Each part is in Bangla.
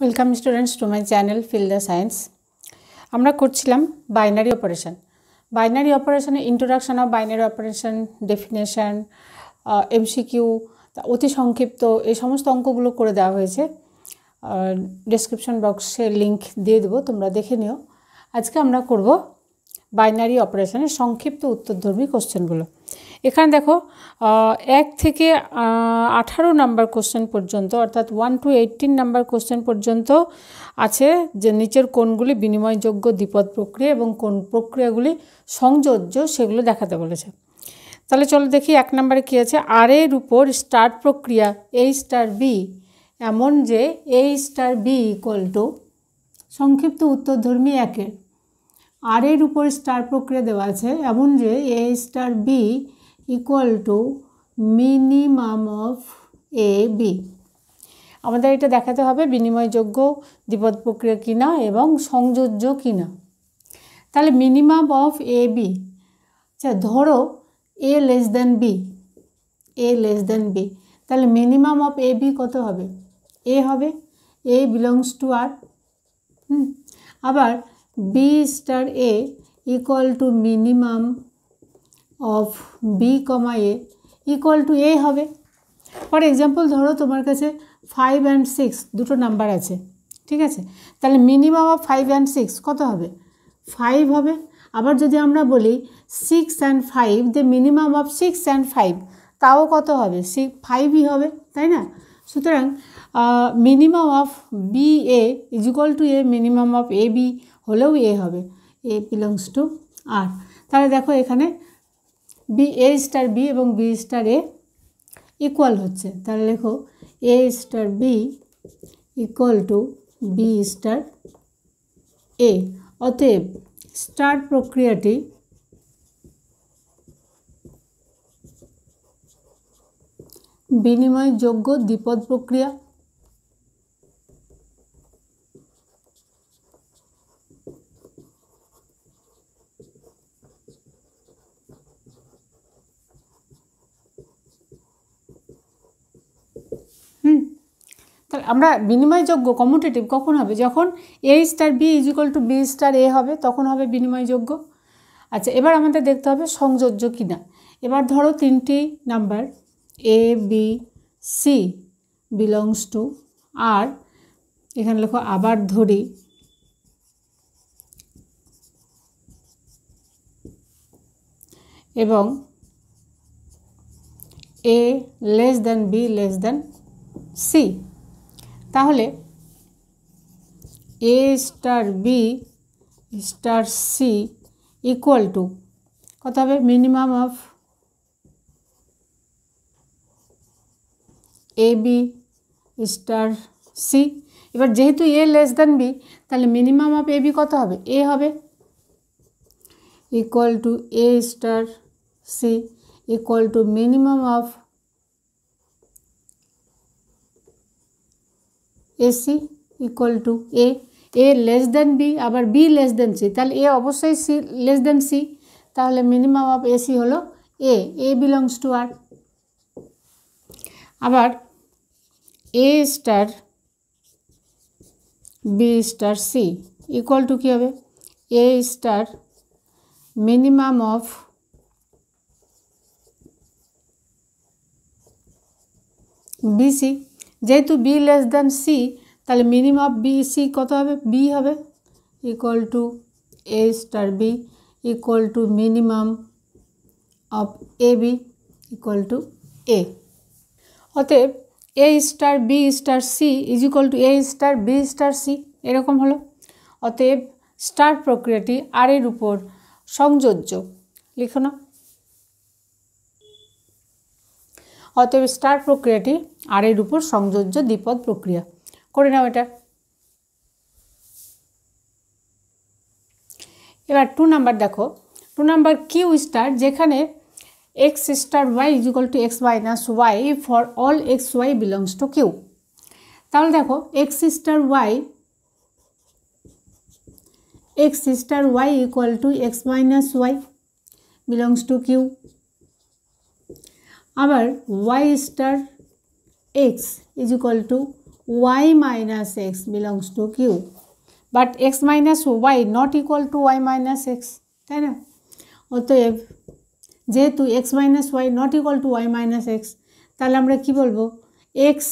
Welcome students to my channel feel the science আমরা করছিলাম বাইনারি অপারেশান বাইনারি অপারেশনের introduction of binary operation definition MCQ অতি সংক্ষিপ্ত এই সমস্ত অঙ্কগুলো করে দেওয়া হয়েছে ডেসক্রিপশন বক্সে লিংক দিয়ে দেবো তোমরা দেখে নিও আজকে আমরা করব বাইনারি অপারেশানের সংক্ষিপ্ত উত্তরধর্মী কোশ্চেনগুলো এখানে দেখো এক থেকে আঠারো নাম্বার কোশ্চেন পর্যন্ত অর্থাৎ one to eighteen number question পর্যন্ত আছে যে নিচের কোনগুলি বিনিময়যোগ্য দ্বিপদ প্রক্রিয়া এবং কোন প্রক্রিয়াগুলি সংযোজ্য সেগুলো দেখাতে বলেছে তাহলে চলো দেখি এক নাম্বারে কী আছে আর এর উপর স্টার প্রক্রিয়া এ স্টার বি এমন যে A star B equal to সংক্ষিপ্ত উত্তরধর্মী একের আর এর উপর স্টার প্রক্রিয়া দেওয়া আছে এমন যে A star B equal to minimum of A B আমাদের এটা দেখাতে হবে বিনিময়যোগ্য দ্বিপদ প্রক্রিয়া কিনা এবং সংযোজ্য কিনা তাহলে মিনিমাম অফ এ বি আচ্ছা ধরো A less than B A less than B তাহলে মিনিমাম অফ এ বি কত হবে এ হবে এ বিলংস টু আর আবার B star A equal to minimum of B comma A equal to A হবে ফর এক্সাম্পল ধরো তোমার কাছে ফাইভ অ্যান্ড সিক্স দুটো নাম্বার আছে ঠিক আছে তাহলে minimum of five and six কত হবে ফাইভ হবে আবার যদি আমরা বলি six and five the minimum of six and five তাও কত হবে সিক্স ফাইভই হবে তাই না সুতরাং minimum of B A is equal to A minimum of A B হলেও এ হবে এ বিলংস টু আর তাহলে দেখো এখানে বি এ স্টার বি এবং বি স্টার এ ইকুয়াল হচ্ছে তাহলে লেখো A star B equal to B star এ অতএব স্টার প্রক্রিয়াটি বিনিময়যোগ্য দ্বিপদ প্রক্রিয়া আমরা বিনিময়যোগ্য কমোটেটিভ কখন হবে যখন A star B is equal to B star A হবে তখন হবে বিনিময়যোগ্য আচ্ছা এবার আমাদের দেখতে হবে সংযোজ্য কি না এবার ধরো তিনটি number A B C belongs to R এখানে লেখো আবার ধরি এবং A less than B less than C তাহলে এ star B star C equal to কত হবে minimum of A B star C এবার যেহেতু এ লেস দ্যান বি তাহলে মিনিমাম অফ এ বি কত হবে এ হবে equal to A star C equal to minimum of A C equal to A A less than B আবার বি লেস দেন সি তাহলে এ অবশ্যই সি লেস দেন সি তাহলে মিনিমাম অফ এসি হলো A A belongs to R আবার A star B star C equal to কী হবে A star minimum of B C যেহেতু বি লেস দ্যান সি তাহলে মিনিমাম অফ বি সি কত হবে বি হবে equal to A star B equal to minimum of A B equal to A অতএব এ star B star C is equal to A star B star C এরকম হলো অতএব স্টার প্রক্রিয়াটি আর এর উপর সংযোজ্য লিখো না অতএব স্টার প্রক্রিয়াটি আর এর উপর সংযোজ্য দ্বিপদ প্রক্রিয়া করে নাও এটা এবার টু নাম্বার দেখো টু নাম্বার কিউ স্টার যেখানে X star Y equal to x minus Y for all X Y belongs to Q তাহলে দেখো X star Y X star Y equal to x minus Y belongs to Q আবার Y star x is equal to y minus x belongs to q but x minus y not equal to y minus x है ना অতএব যেহেতু X minus Y not equal to Y minus X তাহলে আমরা কি বলবো X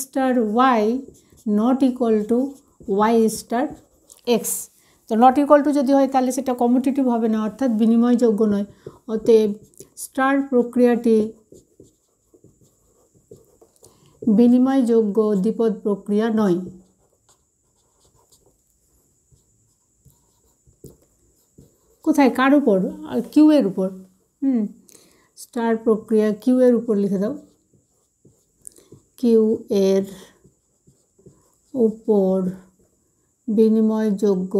star Y not equal to Y star X তো নট ইকুয়াল টু যদি হয় তাহলে সেটা কম্পিটিটিভ হবে না অর্থাৎ বিনিময়যোগ্য নয় অতএব স্টার প্রক্রিয়াটি বিনিময়যোগ্য দ্বিপদ প্রক্রিয়া নয় কোথায় কার উপর কিউ এর উপর হুম স্টার প্রক্রিয়া কিউ এর উপর লিখে দাও কিউ এর উপর বিনিময়যোগ্য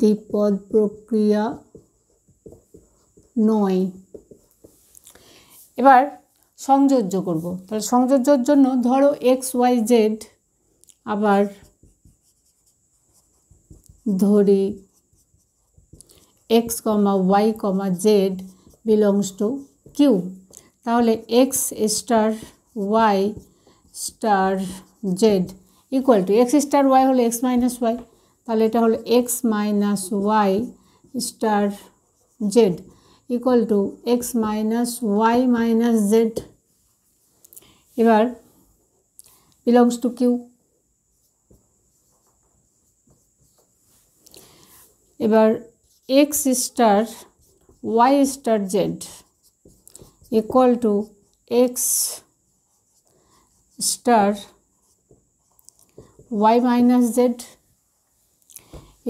দ্বিপদ প্রক্রিয়া নয় এবার সংযোজ্য করব তাহলে সংযোজ্যর জন্য ধরো এক্স ওয়াই জেড আবার ধরি x comma Y comma Z belongs to Q তাহলে x star y star z equal to x star y হলো এক্স মাইনাস ওয়াই তাহলে এটা হলো x minus y star z equal to x minus y minus z এবার belongs to q এবার x star y star z equal to x star y minus z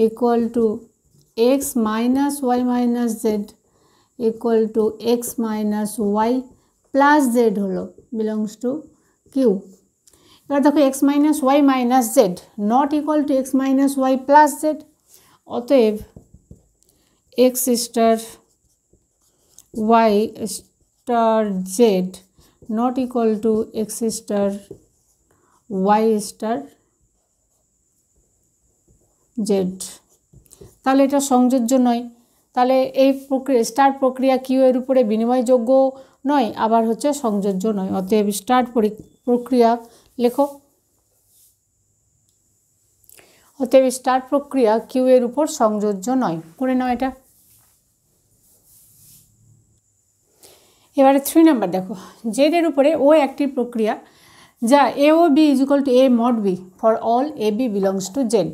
equal to x minus y minus z equal to x minus y plus z হলো বিলংস টু কিউ এবার দেখো x minus y minus z not equal to x minus y plus z অতএব x star y star z not equal to x star y star z তাহলে এটা সংযোজ্য নয় তাহলে এই প্রক্রিয়া স্টার প্রক্রিয়া কিউ এর উপরে বিনিময়যোগ্য নয় আবার হচ্ছে সংযোজ্য নয় অতএব স্টার্ট প্রক্রিয়া লেখো অতএব স্টার্ট প্রক্রিয়া কিউ এর উপর সংযোজ্য নয় করে নাও এটা এবারে থ্রি নাম্বার দেখো জেড এর উপরে ও একটি প্রক্রিয়া যা a o b is equal to a mod b for all a b belongs to z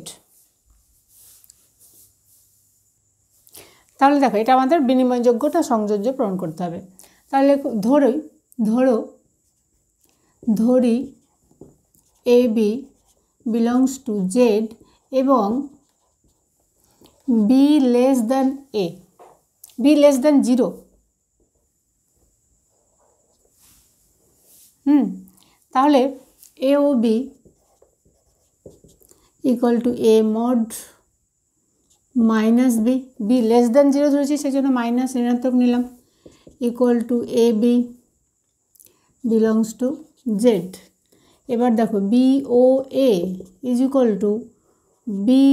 তাহলে দেখো এটা আমাদের বিনিময়যোগ্যটা সংযোজ্য পূরণ করতে হবে তাহলে ধরই ধরো ধরি a b belongs to z এবং b less than a b less than zero হুম তাহলে a o b equal to a mod minus b b less than zero ধরেছি সেই জন্য মাইনাস ঋণাত্মক নিলাম equal to a b belongs to z এবার দেখো b o a is equal to b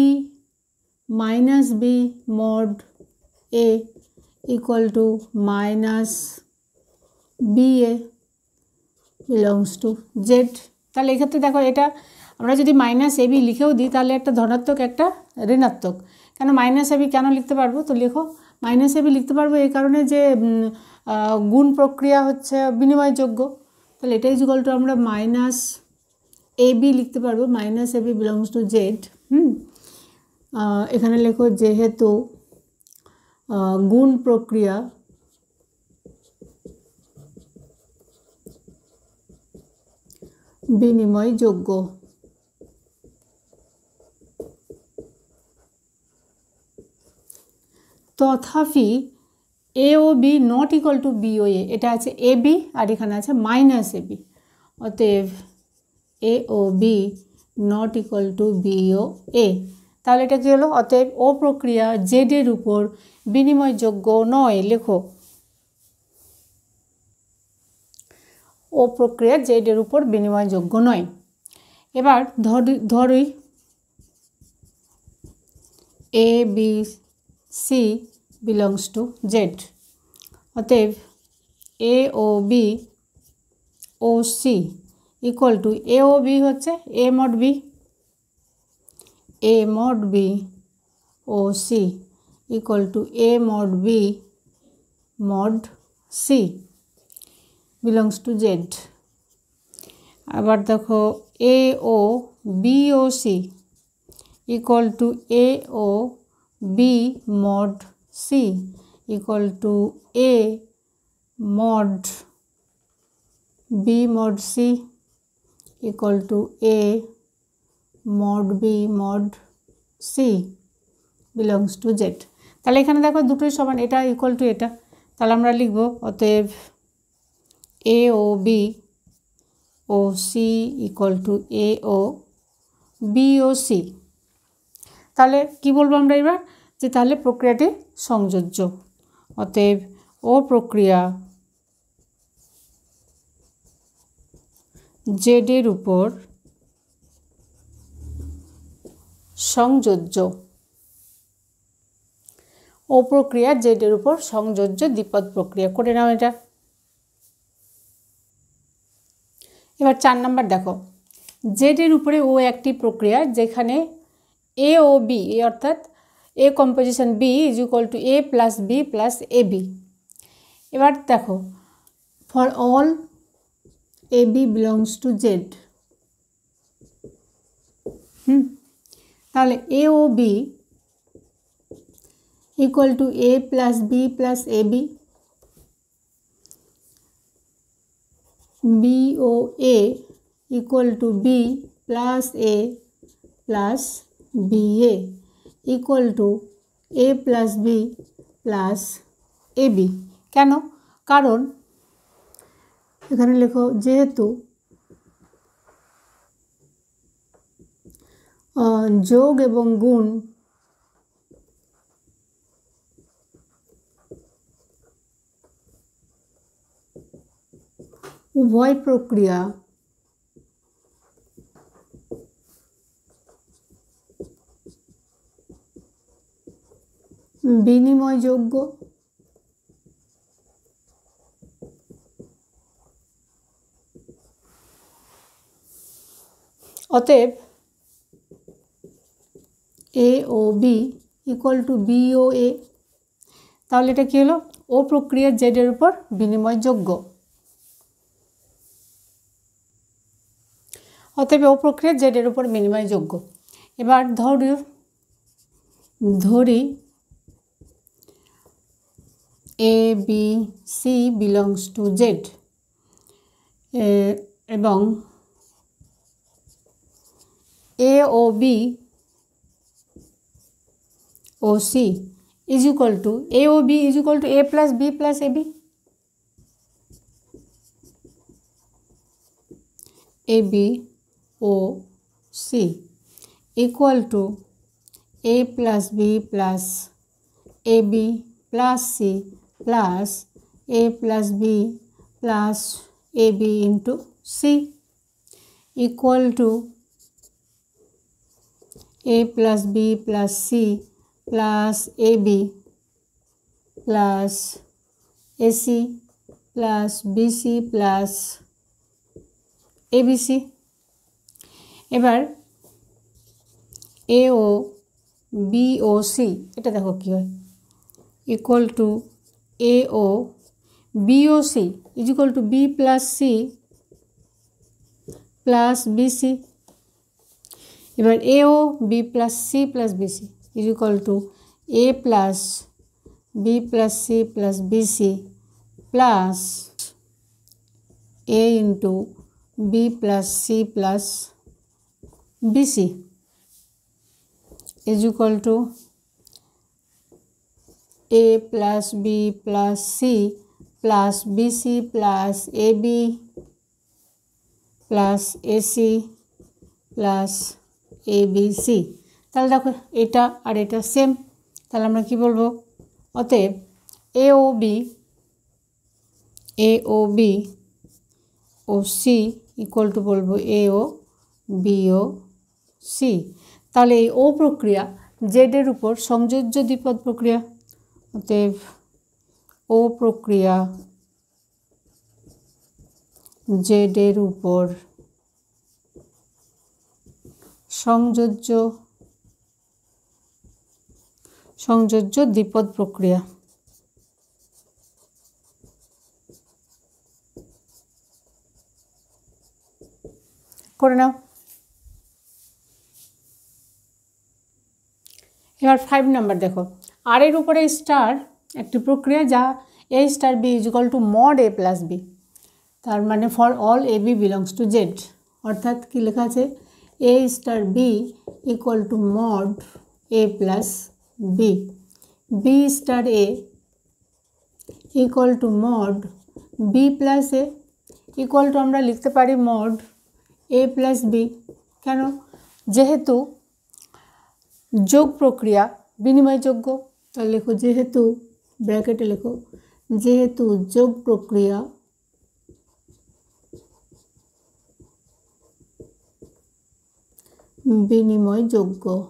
minus b mod a equal to minus b a belongs to z তাহলে এক্ষেত্রে দেখো এটা আমরা যদি মাইনাস এ বি লিখেও দিই তাহলে একটা ধনাত্মক একটা ঋণাত্মক কেন মাইনাস এবি কেন লিখতে পারবো তো লেখো মাইনাস এবি লিখতে পারবো এই কারণে যে গুণ প্রক্রিয়া হচ্ছে বিনিময়যোগ্য তাহলে এটাই ইজ টু আমরা মাইনাস এ বি লিখতে পারবো minus a b belongs to z হুম এখানে লেখো যেহেতু গুণ প্রক্রিয়া বিনিময়যোগ্য তথাপি a o b not equal to b o a এটা আছে এ বি আর এখানে আছে মাইনাস এ বি অতএব a o b not equal to b o a তাহলে এটা কী হলো অতএব ও প্রক্রিয়া জেডের উপর বিনিময়যোগ্য নয় লেখো ও প্রক্রিয়া জেডের উপর বিনিময়যোগ্য নয় এবার ধরি ধরি a B c belongs to z অতএব a o b o c equal to a o b হচ্ছে a mod b a mod b o c equal to a mod b mod c belongs to z আবার দেখো a o b o c equal to a o b mod c equal to A mod B mod C equal to A mod B mod C belongs to Z তাহলে এখানে দেখো দুটোই সমান এটা ইকুয়াল টু এটা তাহলে আমরা লিখব অতএব a o b o c equal to a o b o c তাহলে কি বলবো আমরা এবার যে তাহলে প্রক্রিয়াটি সংযোজ্য অতএব ও প্রক্রিয়া জেডের উপর সংযোজ্য ও প্রক্রিয়া জেডের উপর সংযোজ্য দ্বিপদ প্রক্রিয়া করে নাও এটা এবার চার নাম্বার দেখো জেডের উপরে ও একটি প্রক্রিয়া যেখানে এ ও বি অর্থাৎ a composition b is equal to a plus b plus a b এবার দেখো for all a b belongs to z হুম তাহলে a o b equal to a plus b plus a b b o a equal to b plus a plus b a equal to a plus b plus a b कैन कारण एखे लेख जेहेतु जोग एवं गुण उभय प्रक्रिया বিনিময়যোগ্য অতএব a o b equal to b o a তাহলে এটা কী হলো ও প্রক্রিয়া জেডের উপর বিনিময়যোগ্য অতএব ও প্রক্রিয়া জেডের উপর বিনিময়যোগ্য এবার ধরি ধরি A, B, C belongs to Z. এবং A, O, B, O, C is equal to A, O, B is equal to A plus B plus A, B. A, B, O, C equal to A plus B plus A, B plus C plus a plus b plus a b into c equal to a plus b plus c plus a b plus a c plus b c plus a b c এবার a o b o C এটা দেখো কী হয় equal to a o b o c is equal to b plus c plus b c এবার a o b plus c plus b c is equal to a plus b plus c plus b c plus a into b plus c plus b c is equal to A plus B plus C plus BC plus AB plus AC plus ABC তাহলে দেখো এটা আর এটা সেম তাহলে আমরা কি বলবো অতএব a o b a o b o c equal to বলবো a o b o c তাহলে এই ও প্রক্রিয়া জেডের উপর সংযোজ্য দ্বিপদ প্রক্রিয়া অতএব ও প্রক্রিয়া জেডের উপর সংযোজ্য সংযোজ্য দ্বিপদ প্রক্রিয়া করে নাও এবার ফাইভ নাম্বার দেখো আর এর উপরে স্টার একটি প্রক্রিয়া যা a star B is equal to mod a plus b তার মানে for all a b belongs to z অর্থাৎ কী লেখা আছে এ star B equal to mod a plus b b star A equal to mod b plus a equal to আমরা লিখতে পারি মড এ প্লাস বি কেন যেহেতু যোগ প্রক্রিয়া বিনিময়যোগ্য तो लिखो जेहेतु ब्रैकेट लिखो जेहेतु जोग प्रक्रिया विनिमयोग्य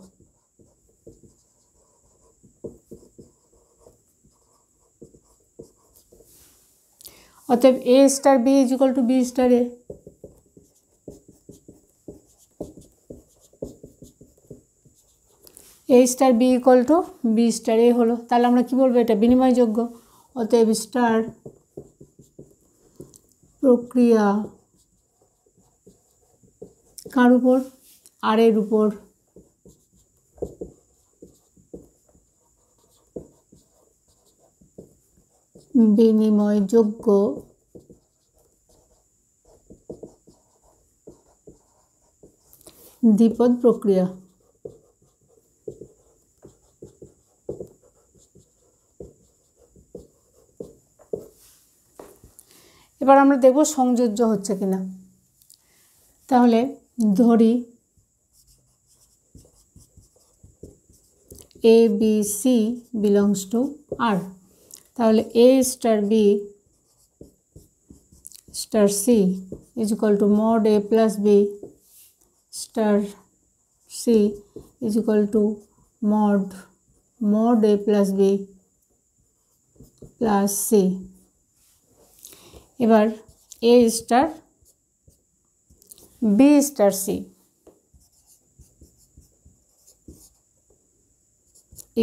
अतए a star b is equal to b star a a star B equal to B star a হলো তাহলে আমরা কী বলবো এটা বিনিময়যোগ্য অতএব স্টার প্রক্রিয়া কার উপর আর এর উপর বিনিময়যোগ্য দ্বিপদ প্রক্রিয়া এবার আমরা দেখব সংযোজ্য হচ্ছে কিনা তাহলে ধরি a B C belongs to আর তাহলে এ star B star C is equal to mod a plus b star C is equal to mod mod a plus b plus c এবার a star B star C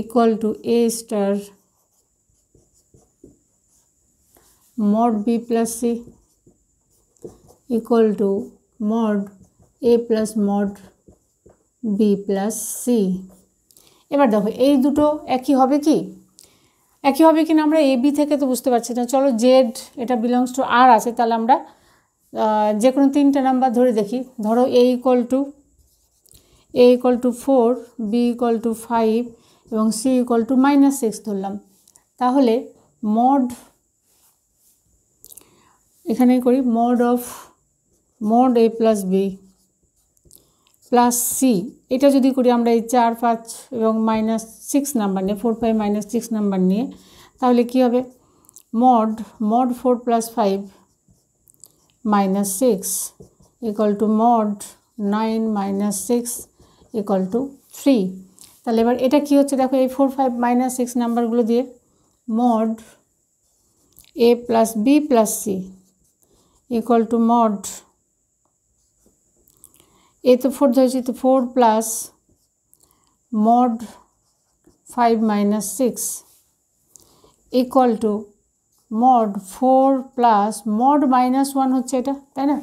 equal to A star mod b plus c equal to mod a plus mod b plus c এবার দেখো এই দুটো একই হবে কি একই হবে কিনা আমরা এ বি থেকে তো বুঝতে পারছি না চলো জেড এটা বিলংস টু আর আছে তাহলে আমরা যে কোনো তিনটা নাম্বার ধরে দেখি ধরো a equal to a equal to four b equal to five এবং c equal to minus six ধরলাম তাহলে মড এখানে করি mod of mod a plus b plus c এটা যদি করি আমরা এই চার পাঁচ এবং মাইনাস সিক্স নাম্বার নিয়ে four five minus six number নিয়ে তাহলে কি হবে mod mod four plus five minus six equal to mod nine minus six equal two three তাহলে এবার এটা কী হচ্ছে দেখো এই ফোর ফাইভ মাইনাস সিক্স নাম্বারগুলো দিয়ে mod a plus b plus c equal to mod a to 4 ধরেছি তো 4 plus mod 5 minus 6 equal to mod 4 plus mod minus 1 হচ্ছে এটা তাই না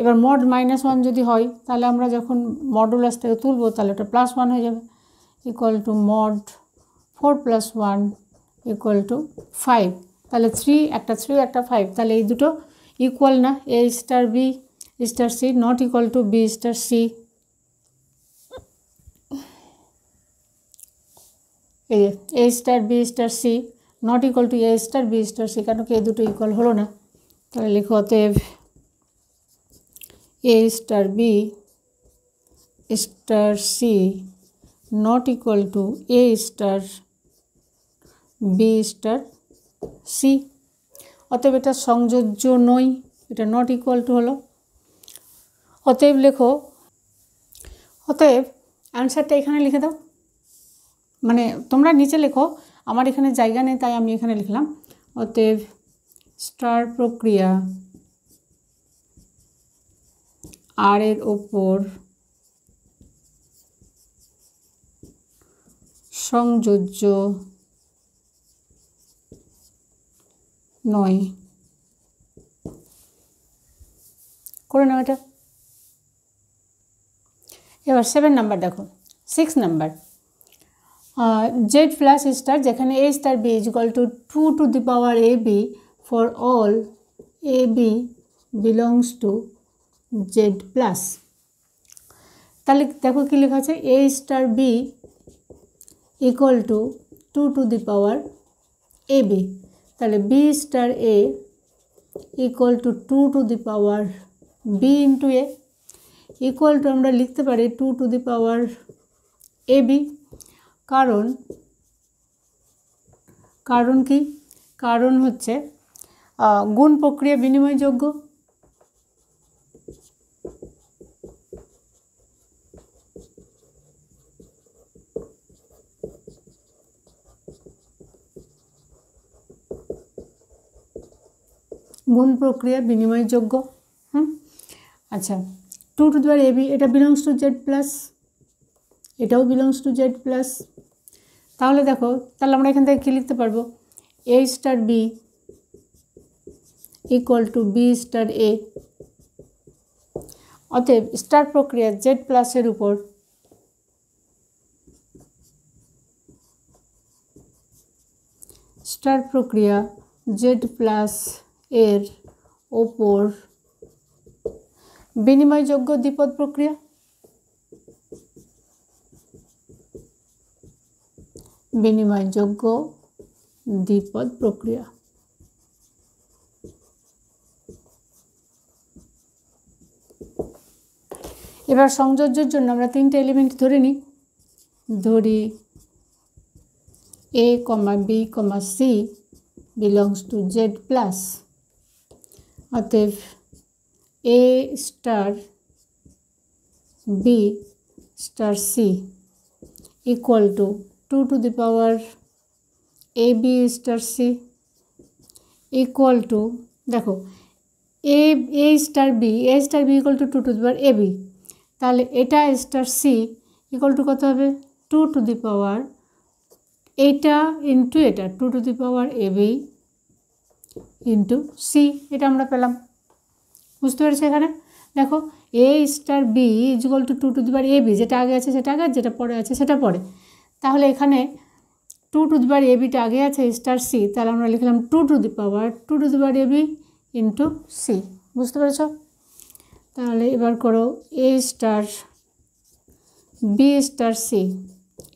এবার মড মাইনাস ওয়ান যদি হয় তাহলে আমরা যখন মডুলাস থেকে তুলবো তাহলে ওটা প্লাস ওয়ান হয়ে যাবে equal to mod four plus one equal to five তাহলে থ্রি একটা থ্রি একটা ফাইভ তাহলে এই দুটো ইকুয়াল না a star b star c not equal to b star c এই a star B star C not equal to A star B star c কেন কি এই দুটো ইকুয়াল হলো না তাহলে লিখো অতএব এ star B star C not equal to A star B star c অতএব এটা সংযোজ্য নয় এটা নট ইকুয়াল টু হলো অতএব লেখো অতএব অ্যান্সারটা এখানে লিখে দাও মানে তোমরা নিচে লেখো আমার এখানে জায়গা নেই তাই আমি এখানে লিখলাম অতএব স্টার প্রক্রিয়া আর এর ওপর সংযোজ্য নয় করে নাও এটা এবার সেভেন নাম্বার দেখো six number z plus star যেখানে a star B is equal to two to the power a b for all a b belongs to z plus তাহলে দেখো কী লেখা আছে এ star B equal to two to the power a b তাহলে b star A equal to two to the power b into a equal to আমরা লিখতে পারি two to the power a b কারণ কারণ কি কারণ হচ্ছে গুণ প্রক্রিয়া বিনিময়যোগ্য গুণ প্রক্রিয়া বিনিময়যোগ্য হুম আচ্ছা two to the power a b এটা বিলংস টু জেড প্লাস এটাও বিলংস টু জেড প্লাস তাহলে দেখো তাহলে আমরা এখান থেকে কী লিখতে পারবো a star B equal to B star এ অতএব স্টার প্রক্রিয়া জেড প্লাসের উপর স্টার প্রক্রিয়া জেড প্লাস এর ওপর বিনিময়যোগ্য দ্বিপদ প্রক্রিয়া বিনিময়যোগ্য দ্বিপদ প্রক্রিয়া এবার সংযোজ্যের জন্য আমরা তিনটে এলিমেন্ট ধরে নিই ধরি a comma b comma c belongs to z plus অতএব এ star B star c equal to 2 to the power ab star c equal to দেখো a a star b a star b equal to 2 to the power ab তাহলে এটা স্টার c equal to কত হবে 2 to the power এটা ইনটু এটা 2 to the power ab into c এটা আমরা পেলাম বুঝতে পেরেছি এখানে দেখো এ star b is equal to two to the bar a b যেটা আগে আছে সেটা আগে যেটা পরে আছে সেটা পরে তাহলে এখানে two to the bar a বিটা আগে আছে স্টার সি তাহলে আমরা লিখলাম two to the power two to the bar a b into c বুঝতে পেরেছ তাহলে এবার করো a star B star C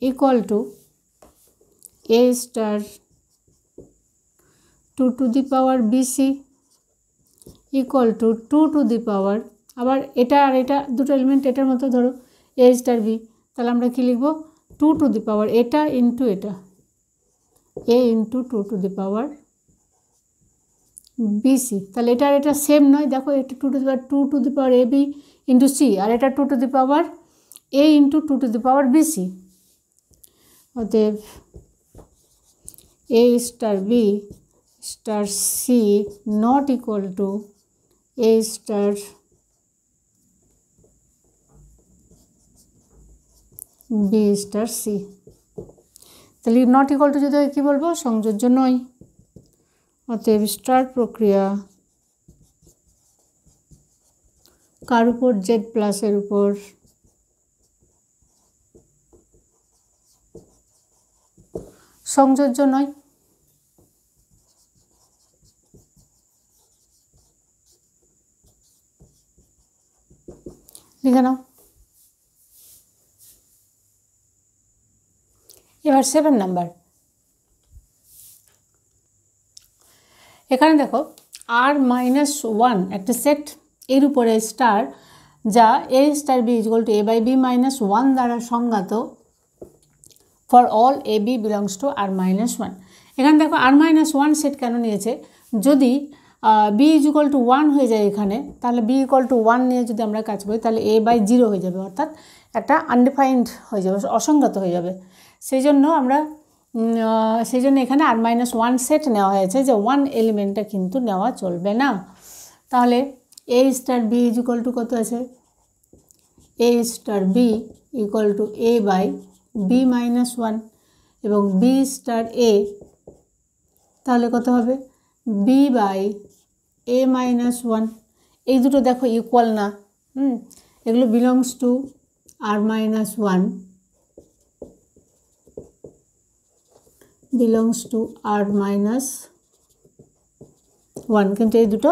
equal to star two to the power b c equal to two to the power আবার এটা আর এটা দুটো এলিমেন্ট এটার মতো ধরো এ স্টার বি তাহলে আমরা কী লিখব টু টু দি পাওয়ার এটা ইন্টু এটা a into two to the power b c তাহলে এটা আর এটা সেম নয় দেখো এটা two to the power two to the power a b into c আর এটা two to the power a into two to the power b c অতএব এ star b star C not equal to A star B star C তাহলে ইফ নট ইকল টু যদি কী বলবো সংযোজ্য নয় অতএব স্টার প্রক্রিয়া কার উপর জেড প্লাসের উপর সংযোজ্য নয় লিখে এবার সেভেন নাম্বার এখানে দেখো আর মাইনাস ওয়ান একটা সেট এর উপরে স্টার যা a star b is equal to A by B minus one দ্বারা সংজ্ঞাত for all a b belongs to R minus one এখানে দেখো আর মাইনাস ওয়ান সেট কেন নিয়েছে যদি b is equal to one হয়ে যায় এখানে তাহলে বি ইকাল টু ওয়ান নিয়ে যদি আমরা কাজ করি তাহলে এ বাই জিরো হয়ে যাবে অর্থাৎ একটা আনডিফাইন্ড হয়ে যাবে অসংগত হয়ে যাবে সেই জন্য আমরা সেই জন্য এখানে আর মাইনাস ওয়ান সেট নেওয়া হয়েছে যে ওয়ান এলিমেন্টটা কিন্তু নেওয়া চলবে না তাহলে এ star B is equal to কত আছে এ star B equal to A by B minus one এবং বি স্টার এ তাহলে কত হবে B by A minus one এই দুটো দেখো ইকুয়াল না হুম এগুলো belongs to R minus one belongs to R minus one কিন্তু এই দুটো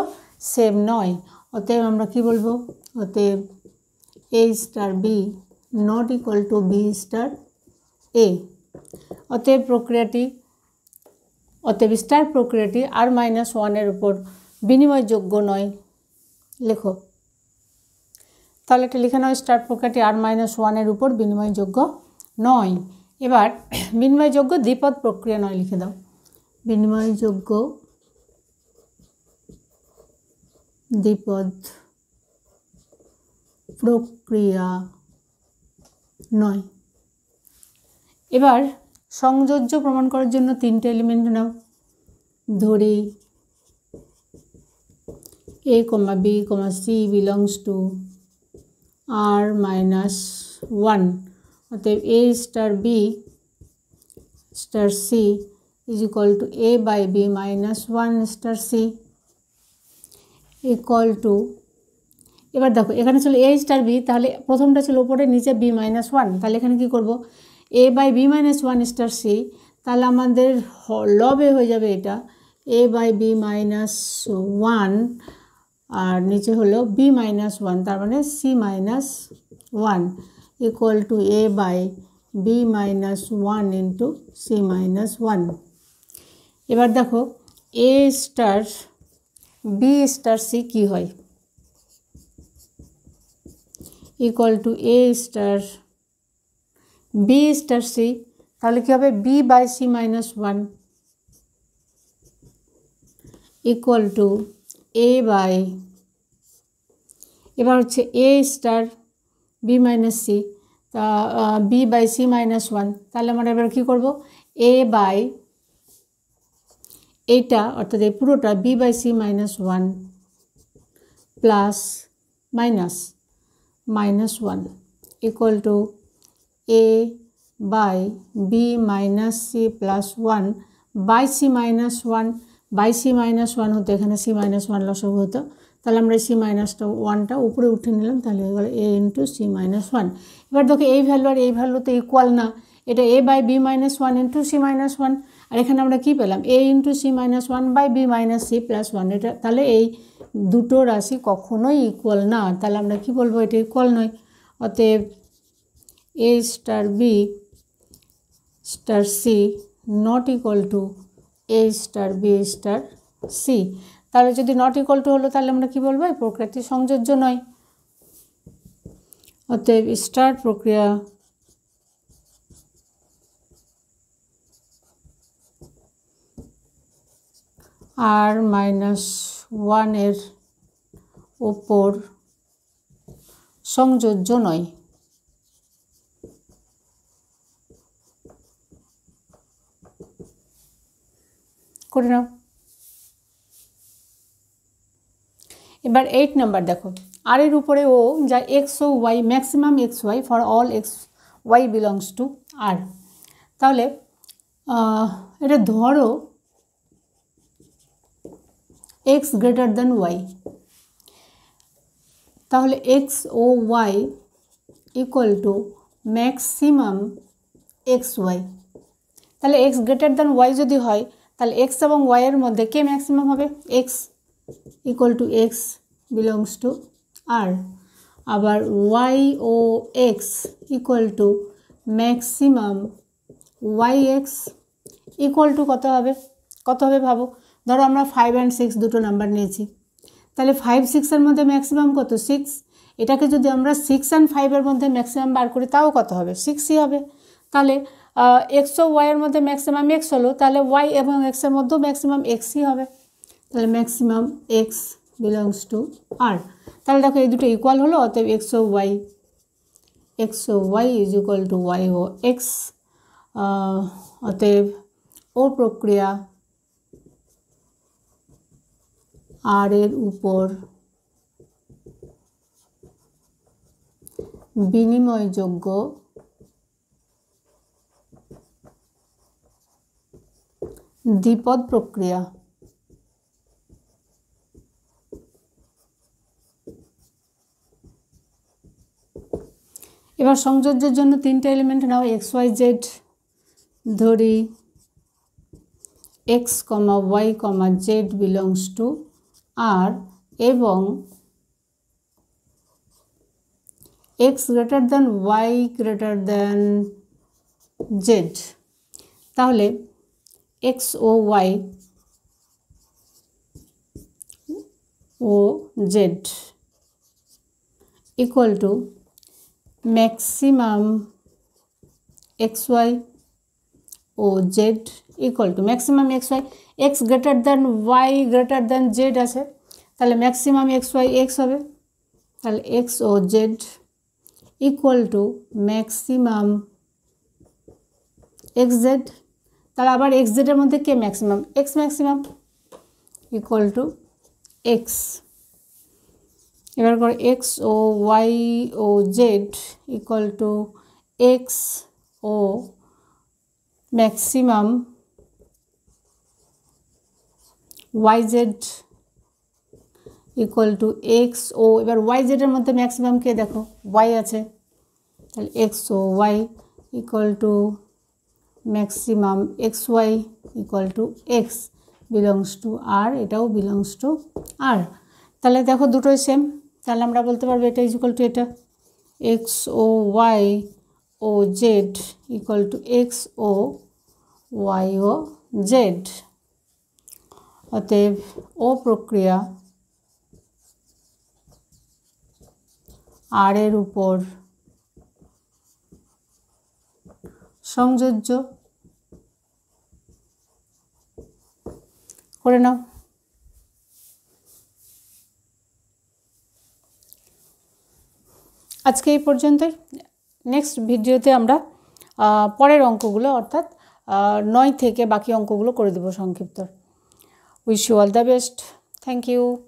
সেম নয় অতএব আমরা কি বলবো অতএব এ star B not equal to B star এ অতএব প্রক্রিয়াটি অতএব স্টার প্রক্রিয়াটি আর মাইনাস ওয়ানের উপর বিনিময়যোগ্য নয় লেখো তাহলে একটা লিখে নয় স্টার প্রক্রিয়াটি আর মাইনাস ওয়ানের উপর বিনিময়যোগ্য নয় এবার বিনিময়যোগ্য দ্বিপদ প্রক্রিয়া নয় লিখে দাও বিনিময়যোগ্য দ্বিপদ প্রক্রিয়া নয় এবার সংযোজ্য প্রমাণ করার জন্য তিনটে এলিমেন্ট নাও ধরি a comma b comma c belongs to r minus 1 অতএব a star b star c is equal to a by b minus 1 star c equal to এবার দেখো এখানে ছিল এ স্টার বি তাহলে প্রথমটা ছিল ওপরে নিচে বি মাইনাস ওয়ান তাহলে এখানে কি করব A by B minus one star C তাহলে আমাদের লবে হয়ে যাবে এটা A by B minus one আর নিচে হলো বি মাইনাস ওয়ান তার মানে C minus one equal to A by B minus one into C minus one এবার দেখো এ স্টার বি স্টার সি কী হয় equal to A star B star C তাহলে কী হবে B by C minus one equal to A by এবার হচ্ছে A star B minus C তা B by C minus one তাহলে আমরা এবার কী করবো এ বাই এইটা অর্থাৎ এই পুরোটা B by C minus one plus minus minus one equal to A by B minus C plus one by C minus one by C minus one হতো এখানে সি মাইনাস ওয়ান লসব হতো তাহলে আমরা সি মাইনাসটা ওয়ানটা উপরে উঠে নিলাম তাহলে হয়ে গেলো A into C minus one এবার দেখো এই ভ্যালু আর এই ভ্যালু তো ইকুয়াল না এটা A by B minus one into C minus one আর এখানে আমরা কী পেলাম A into C minus one by B minus C plus one এটা তাহলে এই দুটো রাশি কখনোই ইকুয়াল না তাহলে আমরা কি বলবো এটা ইকুয়াল নয় অতএব এ star B star C not equal to A star B star C তাহলে যদি নট ইকুয়াল টু হলো তাহলে আমরা কী বলবো এই প্রক্রিয়াটি সংযোজ্য নয় অতএব স্টার প্রক্রিয়া আর মাইনাস ওয়ানের ওপর সংযোজ্য নয় করে নাও এবার এইট নাম্বার দেখো আর এর উপরে ও যা X O Y maximum X Y for all X Y belongs to আর তাহলে এটা ধরো এক্স গ্রেটার দেন ওয়াই তাহলে X O Y equal to maximum X Y তাহলে এক্স গ্রেটার দেন ওয়াই যদি হয় তাহলে এক্স এবং ওয়াইয়ের মধ্যে কে ম্যাক্সিমাম হবে X equal to X belongs to R আবার Y O X equal to maximum Y X equal to কত হবে কত হবে ভাবো ধরো আমরা ফাইভ অ্যান্ড সিক্স দুটো নাম্বার নিয়েছি তাহলে ফাইভ সিক্সের মধ্যে ম্যাক্সিমাম কত সিক্স এটাকে যদি আমরা সিক্স অ্যান্ড ফাইভের মধ্যে ম্যাক্সিমাম বার করি তাও কত হবে সিক্সই হবে তাহলে এক্সও ওয়াইয়ের মধ্যে ম্যাক্সিমাম এক্স হলো তাহলে ওয়াই এবং এক্সের মধ্যেও ম্যাক্সিমাম এক্সই হবে তাহলে ম্যাক্সিমাম এক্স বিলংস টু আর তাহলে দেখো এই দুটো ইকুয়াল হলো অতএব এক্সও ওয়াই এক্সও Y is equal to Y O X অতএব ও প্রক্রিয়া আর এর উপর বিনিময়যোগ্য দ্বিপদ প্রক্রিয়া এবার সংযোজ্যের জন্য তিনটা এলিমেন্ট নাও এক্স ওয়াই জেড ধরি x comma Y comma Z belongs to R এবং X greater than Y greater than Z তাহলে X O Y O Z equal to maximum xy oz equal to maximum xy x greater than y greater than z আছে তাহলে maximum xy x হবে তাহলে x oz equal to maximum xz তাহলে আবার এক্স জেডের মধ্যে কে maximum X maximum equal to X এবার করে X O Y O Z equal to X O maximum Y Z equal to X O এবার ওয়াই জেডের মধ্যে ম্যাক্সিমাম কে দেখো ওয়াই আছে তাহলে X O Y equal to maximum X Y equal to X belongs to R এটাও বিলংস টু আর তাহলে দেখো দুটোই সেম তাহলে আমরা বলতে পারবো এটা ইজ ইকুয়াল টু এটা X O Y O Z equal to X O Y O Z অতএব ও প্রক্রিয়া আর এর উপর সংযোজ্য করে নাও আজকে এই পর্যন্তই নেক্সট ভিডিওতে আমরা পরের অঙ্কগুলো অর্থাৎ নয় থেকে বাকি অঙ্কগুলো করে দেব সংক্ষিপ্ত wish you all the best thank you